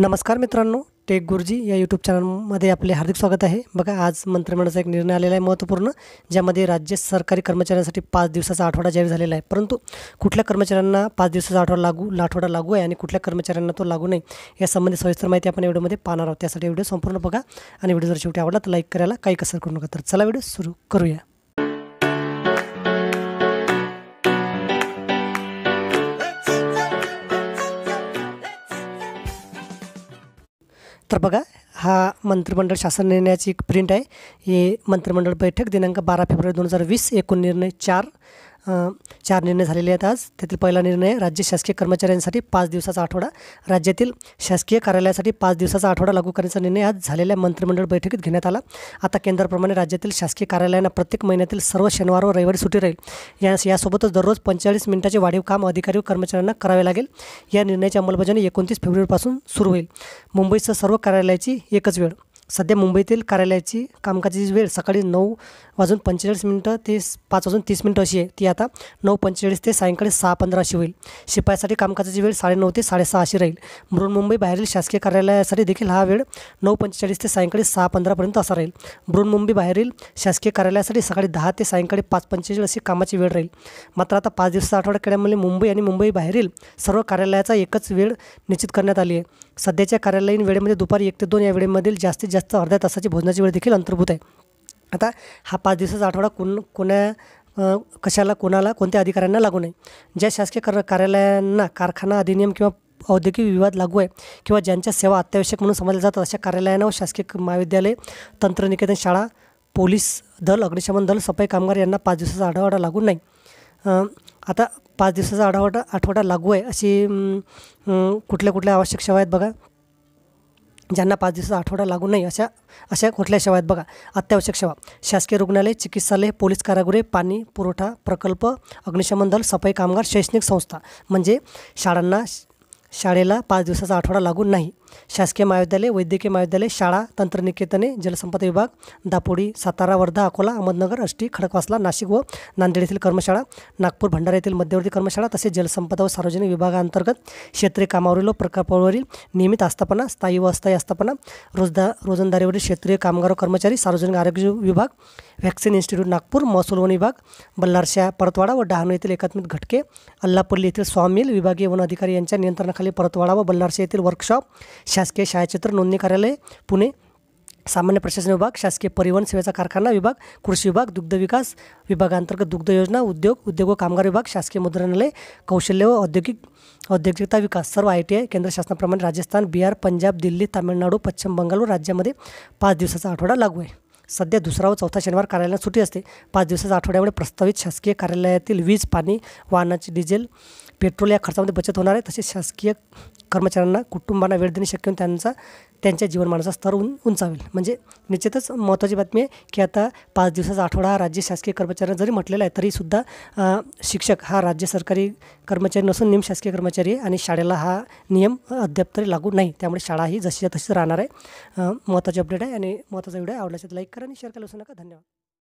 नमस्कार मित्रांनो टेक गुरुजी या यूट्यूब चॅनलमध्ये आपले हार्दिक स्वागत आहे बघा आज मंत्रिमंडळाचा एक निर्णय आलेला आहे महत्त्वपूर्ण ज्यामध्ये राज्य सरकारी कर्मचाऱ्यांसाठी पाच दिवसाचा आठवडा जाहीर झालेला आहे परंतु कुठल्या कर्मचाऱ्यांना पाच दिवसाचा आठवडा लागू आठवडा लागू आहे आणि कुठल्या कर्मचाऱ्यांना तो लागू नाही यासंबंधी सविस्तर माहिती आपण व्हिडिओमध्ये पाहणार आहोत त्यासाठी व्हिडिओ संपूर्ण बघा आणि व्हिडिओ जर शेवटी आवडला तर लाईक करायला काही कसर करू नका तर चला व्हिडिओ सुरू करूया तर बघा हा मंत्रिमंडळ शासन निर्णयाची एक प्रिंट आहे हे मंत्रिमंडळ बैठक दिनांक बारा फेब्रुवारी दोन हजार वीस एकूण निर्णय चार चार निर्णय झालेले आहेत आज त्यातील पहिला निर्णय राज्य शासकीय कर्मचाऱ्यांसाठी पाच दिवसाचा आठवडा राज्यातील शासकीय कार्यालयासाठी पाच दिवसाचा आठवडा लागू करण्याचा निर्णय आज झालेल्या मंत्रिमंडळ बैठकीत घेण्यात आला आता केंद्राप्रमाणे राज्यातील शासकीय कार्यालयांना प्रत्येक महिन्यातील सर्व शनिवार व रविवारी सुटी राहील या यासोबतच दररोज पंचेचाळीस मिनिटाचे वाढीव काम अधिकारी व कर्मचाऱ्यांना करावे लागेल या निर्णयाची अंमलबजावणी एकोणतीस फेब्रुवारीपासून सुरू होईल मुंबईसह सर्व कार्यालयाची एकच वेळ सध्या मुंबईतील कार्यालयाची कामकाजाची वेळ सकाळी नऊ वाजून पंचेचाळीस मिनटं ते पाच वाजून तीस मिनटं अशी आहे ती आता नऊ पंचेचाळीस ते सायंकाळी सहा पंधरा अशी होईल शिपायासाठी कामकाजाची वेळ साडेनऊ ते साडेसहा अशी राहील म्हणून बाहेरील शासकीय कार्यालयासाठी देखील हा वेळ नऊ पंचेचाळीस ते सायंकाळी सहा पंधरापर्यंत असा राहील बृहन्मुंबई बाहेरील शासकीय कार्यालयासाठी सकाळी दहा ते सायंकाळी पाच पंचेचाळीस अशी कामाची वेळ राहील मात्र आता पाच दिवसाचा आठवड्याकड्यामुळे मुंबई आणि मुंबई बाहेरील सर्व कार्यालयाचा एकच वेळ निश्चित करण्यात आली आहे सध्याच्या कार्यालयीन वेळेमध्ये दुपारी एक ते दोन या वेळेमधील जास्तीत जास्त अर्ध्या तासाची भोजनाची वेळ देखील अंतर्भूत आहे आता हा पाच दिवसाचा आठवडा कोण कोण्या कशाला कोणाला कोणत्या अधिकाऱ्यांना लागू नये ज्या शासकीय कर कार्यालयांना कारखाना अधिनियम किंवा औद्योगिक विवाद लागू आहे किंवा ज्यांच्या सेवा अत्यावश्यक म्हणून समजल्या जातात अशा कार्यालयांना व शासकीय महाविद्यालय तंत्रनिकेतन शाळा पोलीस दल अग्निशमन दल सफाई कामगार यांना पाच दिवसाचा आढावा लागू नाही आता पाच दिवसाचा आठवडा आठवडा लागू आहे अशी कुठल्या कुठल्या आवश्यक सेवा आहेत बघा ज्यांना पाच दिवसाचा आठवडा लागू नाही अशा अशा कुठल्या सेवा आहेत बघा अत्यावश्यक सेवा शासकीय रुग्णालय चिकित्सालय पोलीस कारागृहे पाणी पुरवठा प्रकल्प अग्निशमन दल सफाई कामगार शैक्षणिक संस्था म्हणजे शाळांना शाळेला पाच दिवसाचा आठवडा लागू नाही शासकीय महाविद्यालय वैद्यकीय महाविद्यालय शाळा तंत्रनिकेतने जलसंपदा विभाग दापोडी सातारा वर्धा अकोला अहमदनगर अष्टी खडकवासला नाशिक व नांदेड येथील कर्मशाळा नागपूर भंडारा येथील मध्यवर्ती कर्मशाळा तसेच जलसंपदा व सार्वजनिक विभागांतर्गत क्षेत्रीय कामावरील प्रकल्पावरील नियमित आस्थापना स्थायी व अस्थायी आस्थापना रोजदा रोजंदारीवरील क्षेत्रीय कामगार व कर्मचारी सार्वजनिक आरोग्य विभाग व्हॅक्सिन इन्स्टिट्यूट नागपूर महसूल वन विभाग बल्लारशा परतवाडा व डहाणू येथील एकात्मिक घटके अल्लापल्ली येथील स्वामिल विभागीय वन अधिकारी यांच्या नियंत्रणाखाली परतवाडा व बल्लारशा येथील वर्कशॉप शासकीय छायाचित्र नोंदणी कार्यालय पुणे सामान्य प्रशासन विभाग शासकीय परिवहन सेवेचा कारखाना विभाग कृषी विभाग दुग्ध विकास विभागांतर्गत दुग्ध योजना उद्योग उद्योग व कामगार विभाग शासकीय मुद्रणालय कौशल्य व औद्योगिक औद्योगिकता विकास सर्व आय टी आय केंद्र शासनाप्रमाणे राजस्थान बिहार पंजाब दिल्ली तामिळनाडू पश्चिम बंगाल व राज्यामध्ये पाच दिवसाचा आठवडा लागू आहे सध्या दुसरा व चौथा शनिवार कार्यालयात सुट्टी असते पाच दिवसाच्या आठवड्यामुळे प्रस्तावित शासकीय कार्यालयातील वीज पाणी वाहनाचे डिझेल पेट्रोल या खर्चामध्ये बचत होणार आहे तसेच शासकीय कर्मचाऱ्यांना कुटुंबांना वेळ देणे शक्य होऊन त्यांचा त्यांच्या जीवनमानाचा स्तर उन उंचावेल म्हणजे निश्चितच महत्त्वाची बातमी आहे की आता पाच दिवसाचा आठवडा हा राज्य शासकीय कर्मचाऱ्यांना जरी म्हटलेला आहे तरीसुद्धा शिक्षक हा राज्य सरकारी कर्मचारी नसून नियम शासकीय कर्मचारी आहे आणि शाळेला हा नियम अद्याप तरी लागू नाही त्यामुळे शाळा ही जशीच्या तशीच राहणार आहे महत्त्वाची अपडेट आहे आणि महत्त्वाचा व्हिडिओ आवडल्याचे लाईक करा आणि शेअर करायला असू नका धन्यवाद